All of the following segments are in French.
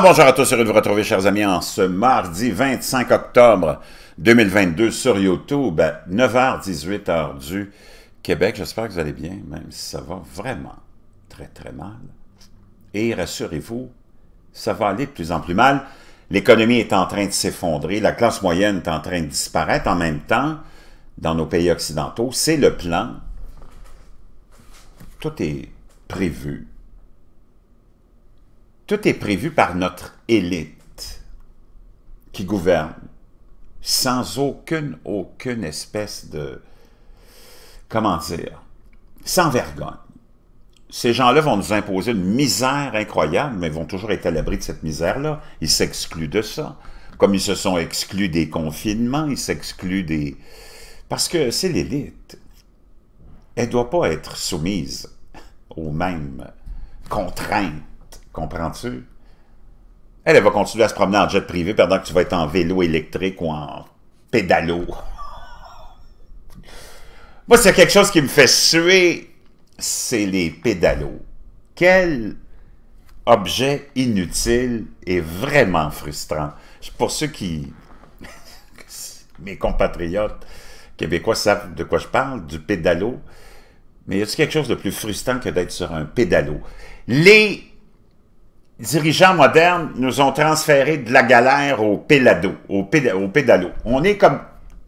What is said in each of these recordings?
bonjour à tous, heureux de vous retrouver chers amis en ce mardi 25 octobre 2022 sur YouTube 9h18 heure du Québec. J'espère que vous allez bien, même si ça va vraiment très très mal. Et rassurez-vous, ça va aller de plus en plus mal. L'économie est en train de s'effondrer, la classe moyenne est en train de disparaître. En même temps, dans nos pays occidentaux, c'est le plan. Tout est prévu, tout est prévu par notre élite qui gouverne, sans aucune, aucune espèce de, comment dire, sans vergogne. Ces gens-là vont nous imposer une misère incroyable, mais vont toujours être à l'abri de cette misère-là. Ils s'excluent de ça. Comme ils se sont exclus des confinements, ils s'excluent des... Parce que c'est l'élite. Elle ne doit pas être soumise aux mêmes contraintes Comprends-tu? Elle, va continuer à se promener en jet privé pendant que tu vas être en vélo électrique ou en pédalo. Moi, c'est quelque chose qui me fait suer, c'est les pédalos. Quel objet inutile et vraiment frustrant. Pour ceux qui... mes compatriotes québécois savent de quoi je parle, du pédalo. Mais y a-t-il quelque chose de plus frustrant que d'être sur un pédalo? Les dirigeants modernes nous ont transféré de la galère au pédalo. On est comme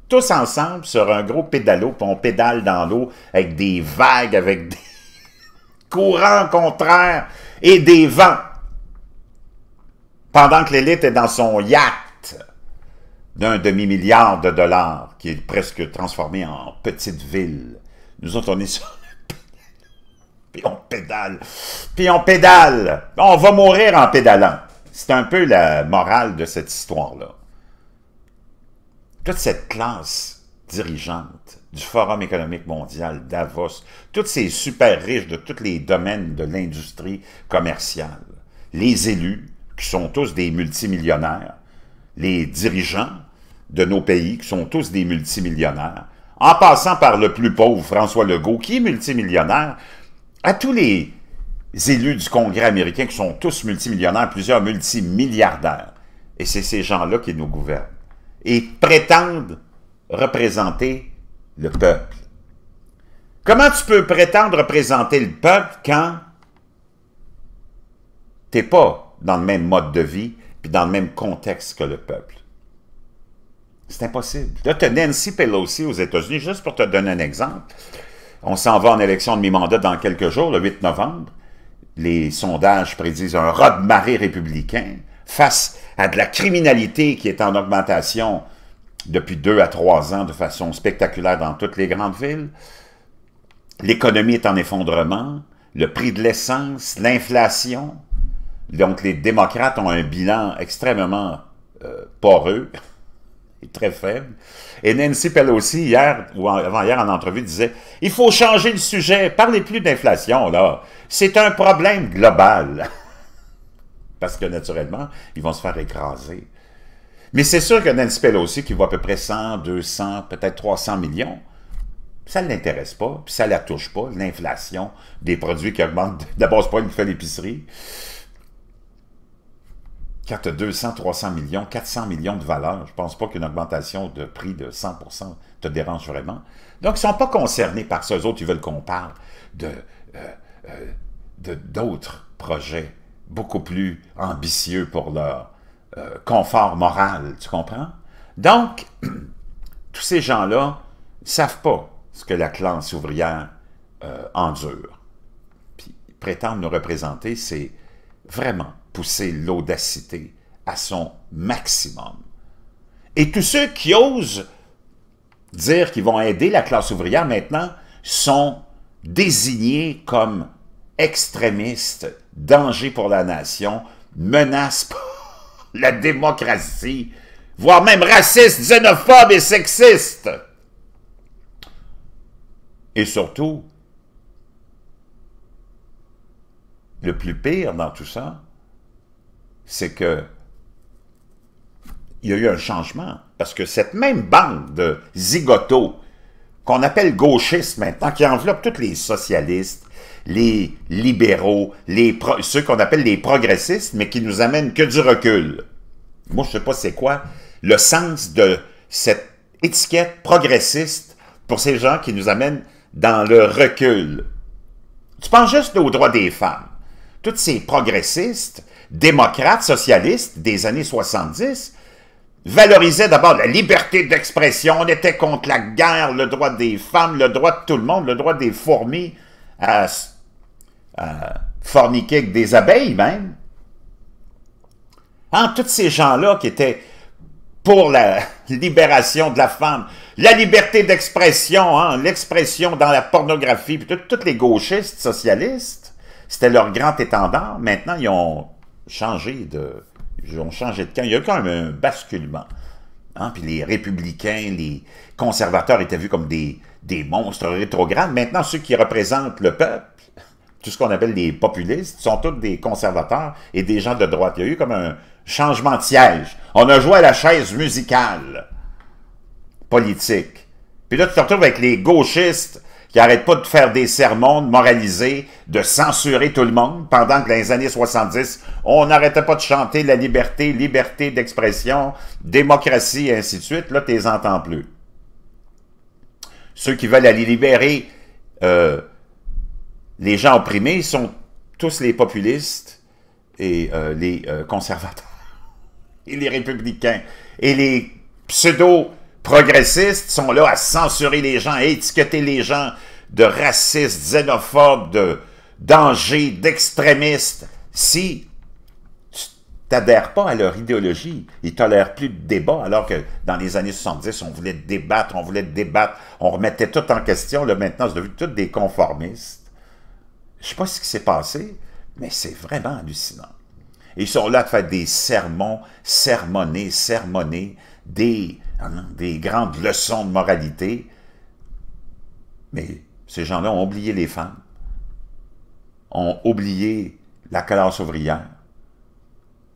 tous ensemble sur un gros pédalo, puis on pédale dans l'eau avec des vagues, avec des courants contraires et des vents. Pendant que l'élite est dans son yacht d'un demi-milliard de dollars, qui est presque transformé en petite ville. Nous autres, on est sur puis on pédale, puis on pédale. Oh, on va mourir en pédalant. C'est un peu la morale de cette histoire-là. Toute cette classe dirigeante du Forum économique mondial, Davos, toutes ces super riches de tous les domaines de l'industrie commerciale, les élus, qui sont tous des multimillionnaires, les dirigeants de nos pays, qui sont tous des multimillionnaires, en passant par le plus pauvre, François Legault, qui est multimillionnaire, à tous les élus du Congrès américain qui sont tous multimillionnaires, plusieurs multimilliardaires. Et c'est ces gens-là qui nous gouvernent. Et prétendent représenter le peuple. Comment tu peux prétendre représenter le peuple quand tu n'es pas dans le même mode de vie puis dans le même contexte que le peuple? C'est impossible. Là, tu as Nancy Pelosi aux États-Unis, juste pour te donner un exemple. On s'en va en élection de mi-mandat dans quelques jours, le 8 novembre. Les sondages prédisent un raz marée républicain face à de la criminalité qui est en augmentation depuis deux à trois ans de façon spectaculaire dans toutes les grandes villes. L'économie est en effondrement, le prix de l'essence, l'inflation. Donc les démocrates ont un bilan extrêmement euh, poreux très faible. Et Nancy Pelosi, hier, ou avant-hier, en entrevue, disait « Il faut changer le sujet, parlez plus d'inflation, là. C'est un problème global. » Parce que, naturellement, ils vont se faire écraser. Mais c'est sûr que Nancy Pelosi, qui voit à peu près 100, 200, peut-être 300 millions, ça ne l'intéresse pas, puis ça ne la touche pas, l'inflation des produits qui augmentent. D'abord, ce pas une qui fait l'épicerie. Quand 200, 300 millions, 400 millions de valeur, je ne pense pas qu'une augmentation de prix de 100 te dérange vraiment. Donc, ils sont pas concernés par ça. autres, ils veulent qu'on parle euh, euh, de d'autres projets beaucoup plus ambitieux pour leur euh, confort moral, tu comprends? Donc, tous ces gens-là ne savent pas ce que la classe ouvrière endure. Puis, prétendent nous représenter, c'est vraiment pousser l'audacité à son maximum. Et tous ceux qui osent dire qu'ils vont aider la classe ouvrière maintenant sont désignés comme extrémistes, danger pour la nation, menace pour la démocratie, voire même racistes, xénophobes et sexistes. Et surtout, le plus pire dans tout ça, c'est que il y a eu un changement. Parce que cette même bande de zigotos qu'on appelle gauchistes maintenant, qui enveloppe tous les socialistes, les libéraux, ceux qu'on appelle les progressistes, mais qui nous amènent que du recul. Moi, je ne sais pas c'est quoi le sens de cette étiquette progressiste pour ces gens qui nous amènent dans le recul. Tu penses juste aux droits des femmes. Toutes ces progressistes démocrates socialistes des années 70 valorisaient d'abord la liberté d'expression, on était contre la guerre, le droit des femmes, le droit de tout le monde, le droit des fourmis à, forniquer des abeilles même. Hein, tous ces gens-là qui étaient pour la libération de la femme, la liberté d'expression, hein, l'expression dans la pornographie, puis tous les gauchistes socialistes, c'était leur grand étendard. Maintenant, ils ont changé de... Ils ont changé de camp. Il y a eu quand même un basculement. Hein, puis les républicains, les conservateurs étaient vus comme des, des monstres rétrogrades. Maintenant, ceux qui représentent le peuple, tout ce qu'on appelle les populistes, sont tous des conservateurs et des gens de droite. Il y a eu comme un changement de siège. On a joué à la chaise musicale politique. Puis là, tu te retrouves avec les gauchistes, qui n'arrêtent pas de faire des sermons, de moraliser, de censurer tout le monde, pendant que dans les années 70, on n'arrêtait pas de chanter la liberté, liberté d'expression, démocratie, et ainsi de suite. Là, tu les entends plus. Ceux qui veulent aller libérer euh, les gens opprimés sont tous les populistes et euh, les euh, conservateurs et les républicains et les pseudo progressistes sont là à censurer les gens, à étiqueter les gens de racistes, xénophobes, de dangers, d'extrémistes. Si tu n'adhères pas à leur idéologie, ils tolèrent plus de débat, alors que dans les années 70, on voulait débattre, on voulait débattre, on remettait tout en question. Là, maintenant, c'est devenu tout des conformistes. Je sais pas ce qui s'est passé, mais c'est vraiment hallucinant. ils sont là à faire des sermons, sermonner, sermonner, des Hein, des grandes leçons de moralité. Mais ces gens-là ont oublié les femmes, ont oublié la classe ouvrière,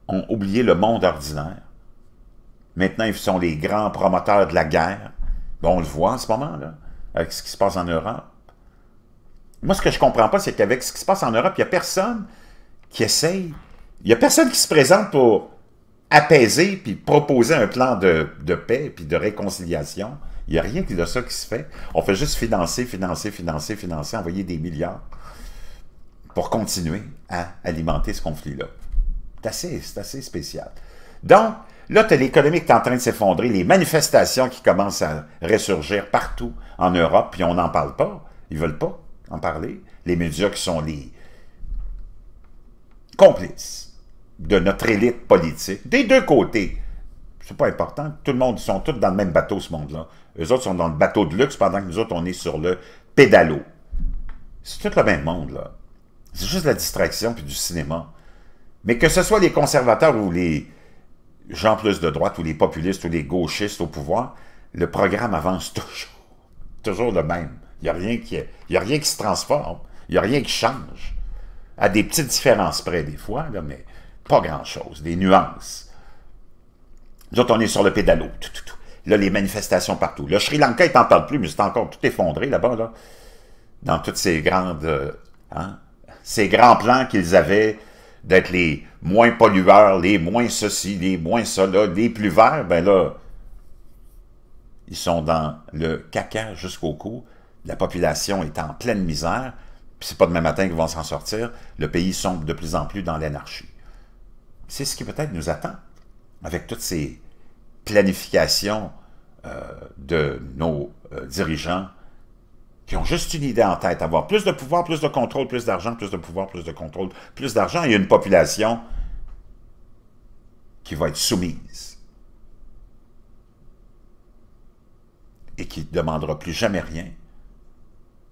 ont oublié le monde ordinaire. Maintenant, ils sont les grands promoteurs de la guerre. Bon, on le voit en ce moment, là, avec ce qui se passe en Europe. Moi, ce que je comprends pas, c'est qu'avec ce qui se passe en Europe, il n'y a personne qui essaye. Il n'y a personne qui se présente pour apaiser puis proposer un plan de, paix puis de réconciliation. Il n'y a rien de ça qui se fait. On fait juste financer, financer, financer, financer, envoyer des milliards pour continuer à alimenter ce conflit-là. C'est assez, spécial. Donc, là, tu l'économie qui est en train de s'effondrer, les manifestations qui commencent à ressurgir partout en Europe, puis on n'en parle pas. Ils veulent pas en parler. Les médias qui sont les complices de notre élite politique, des deux côtés, c'est pas important, tout le monde, ils sont tous dans le même bateau, ce monde-là. Eux autres sont dans le bateau de luxe, pendant que nous autres, on est sur le pédalo. C'est tout le même monde, là. C'est juste la distraction puis du cinéma. Mais que ce soit les conservateurs ou les gens plus de droite ou les populistes ou les gauchistes au pouvoir, le programme avance toujours. Toujours le même. Il n'y a, rien qui a rien qui se transforme. Il n'y a rien qui change. À des petites différences près, des fois, là, mais pas grand-chose, des nuances. Nous on est sur le pédalo. Là, les manifestations partout. Le Sri Lanka, ils parlent plus, mais c'est encore tout effondré là-bas, là. Dans toutes ces grandes... Euh, hein, ces grands plans qu'ils avaient d'être les moins pollueurs, les moins ceci, les moins cela, les plus verts, ben là, ils sont dans le caca jusqu'au cou. La population est en pleine misère. Puis c'est pas demain matin qu'ils vont s'en sortir. Le pays sombre de plus en plus dans l'anarchie c'est ce qui peut-être nous attend avec toutes ces planifications euh, de nos euh, dirigeants qui ont juste une idée en tête, avoir plus de pouvoir, plus de contrôle, plus d'argent, plus de pouvoir, plus de contrôle, plus d'argent, et une population qui va être soumise et qui ne demandera plus jamais rien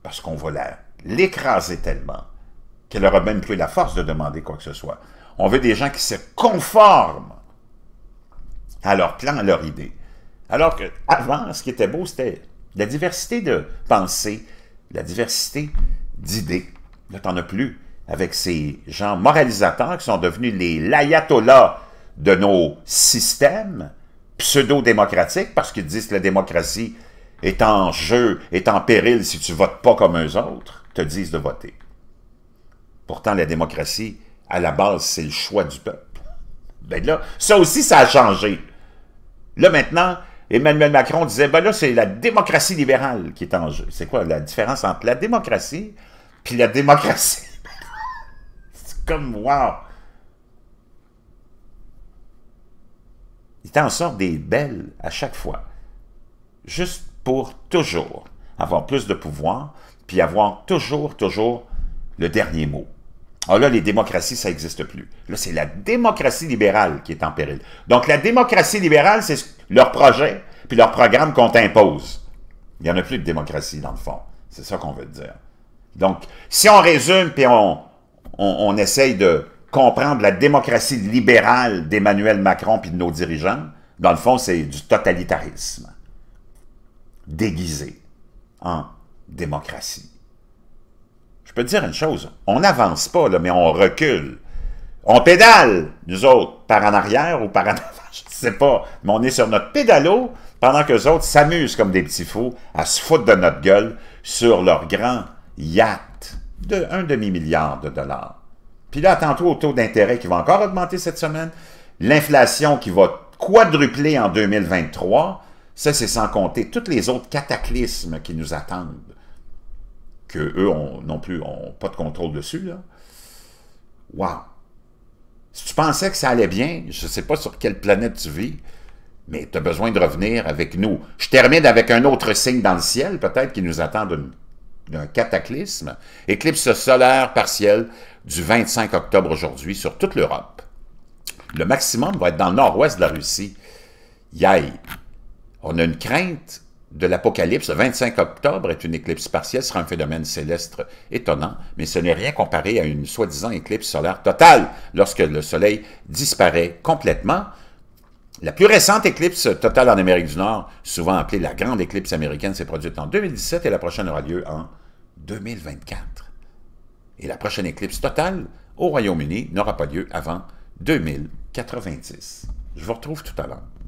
parce qu'on va l'écraser tellement qu'elle n'aura même plus la force de demander quoi que ce soit. On veut des gens qui se conforment à leur plan, à leur idée. Alors qu'avant, ce qui était beau, c'était la diversité de pensée, la diversité d'idées. Là, t'en as plus avec ces gens moralisateurs qui sont devenus les layatollahs de nos systèmes pseudo-démocratiques parce qu'ils disent que la démocratie est en jeu, est en péril si tu votes pas comme eux autres, te disent de voter. Pourtant, la démocratie, à la base, c'est le choix du peuple. Ben là, ça aussi, ça a changé. Là, maintenant, Emmanuel Macron disait, ben là, c'est la démocratie libérale qui est en jeu. C'est quoi la différence entre la démocratie puis la démocratie? c'est comme, wow! Il t'en sort des belles à chaque fois. Juste pour toujours avoir plus de pouvoir, puis avoir toujours, toujours le dernier mot. Ah là, les démocraties, ça n'existe plus. Là, c'est la démocratie libérale qui est en péril. Donc, la démocratie libérale, c'est leur projet, puis leur programme qu'on t'impose. Il n'y en a plus de démocratie, dans le fond. C'est ça qu'on veut dire. Donc, si on résume, puis on, on, on essaye de comprendre la démocratie libérale d'Emmanuel Macron puis de nos dirigeants, dans le fond, c'est du totalitarisme déguisé en démocratie. Je peux te dire une chose, on n'avance pas, mais on recule. On pédale, nous autres, par en arrière ou par en avant, je ne sais pas, mais on est sur notre pédalo pendant que les autres s'amusent comme des petits fous à se foutre de notre gueule sur leur grand yacht de un demi-milliard de dollars. Puis là, attends-toi au taux d'intérêt qui va encore augmenter cette semaine, l'inflation qui va quadrupler en 2023, ça c'est sans compter tous les autres cataclysmes qui nous attendent que eux non plus n'ont pas de contrôle dessus. Là. Wow! Si tu pensais que ça allait bien, je ne sais pas sur quelle planète tu vis, mais tu as besoin de revenir avec nous. Je termine avec un autre signe dans le ciel, peut-être qui nous attend d'un cataclysme. Éclipse solaire partielle du 25 octobre aujourd'hui sur toute l'Europe. Le maximum va être dans le nord-ouest de la Russie. Yay! On a une crainte de l'Apocalypse, le 25 octobre est une éclipse partielle, sera un phénomène céleste étonnant, mais ce n'est rien comparé à une soi-disant éclipse solaire totale, lorsque le Soleil disparaît complètement. La plus récente éclipse totale en Amérique du Nord, souvent appelée la grande éclipse américaine, s'est produite en 2017 et la prochaine aura lieu en 2024. Et la prochaine éclipse totale au Royaume-Uni n'aura pas lieu avant 2090. Je vous retrouve tout à l'heure.